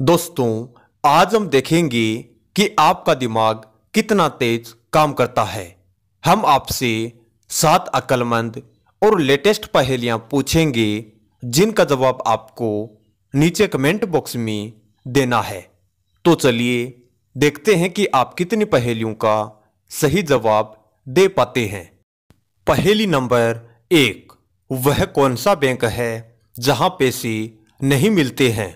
दोस्तों आज हम देखेंगे कि आपका दिमाग कितना तेज काम करता है हम आपसे सात अक्लमंद और लेटेस्ट पहेलियां पूछेंगे जिनका जवाब आपको नीचे कमेंट बॉक्स में देना है तो चलिए देखते हैं कि आप कितनी पहेलियों का सही जवाब दे पाते हैं पहेली नंबर एक वह कौन सा बैंक है जहां पैसे नहीं मिलते हैं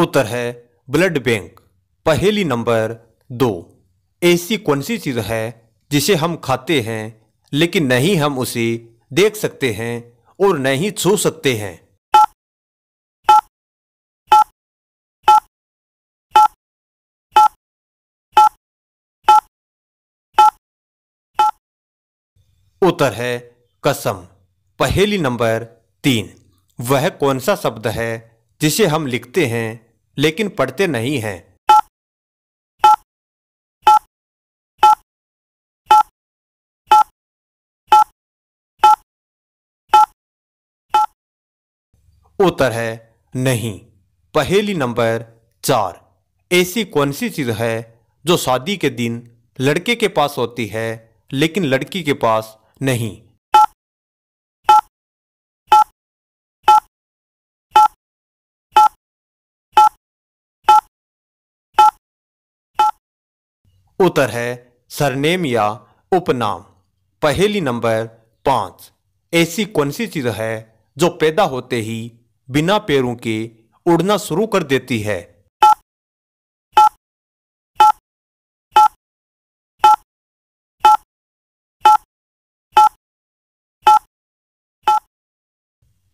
उत्तर है ब्लड बैंक पहेली नंबर दो ऐसी कौन सी चीज़ है जिसे हम खाते हैं लेकिन नहीं हम उसे देख सकते हैं और नहीं छू सकते हैं उत्तर है कसम पहेली नंबर तीन वह कौन सा शब्द है जिसे हम लिखते हैं लेकिन पढ़ते नहीं हैं उत्तर है नहीं पहेली नंबर चार ऐसी कौन सी चीज है जो शादी के दिन लड़के के पास होती है लेकिन लड़की के पास नहीं उत्तर है सरनेम या उपनाम पहली नंबर पाँच ऐसी कौन सी चीज़ है जो पैदा होते ही बिना पैरों के उड़ना शुरू कर देती है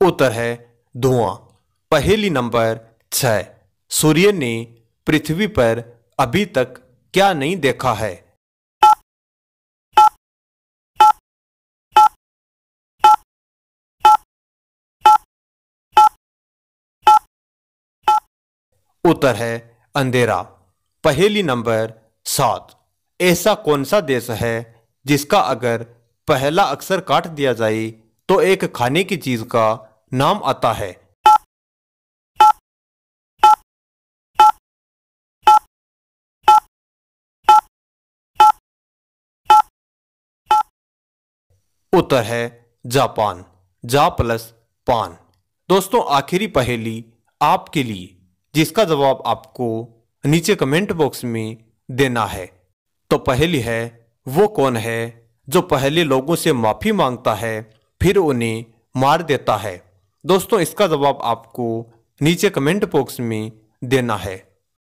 उत्तर है धुआं पहली नंबर छह सूर्य ने पृथ्वी पर अभी तक क्या नहीं देखा है उत्तर है अंधेरा पहेली नंबर सात ऐसा कौन सा देश है जिसका अगर पहला अक्षर काट दिया जाए तो एक खाने की चीज का नाम आता है उत्तर है जापान जा प्लस पान दोस्तों आखिरी पहेली आपके लिए जिसका जवाब आपको नीचे कमेंट बॉक्स में देना है तो पहली है वो कौन है जो पहले लोगों से माफ़ी मांगता है फिर उन्हें मार देता है दोस्तों इसका जवाब आपको नीचे कमेंट बॉक्स में देना है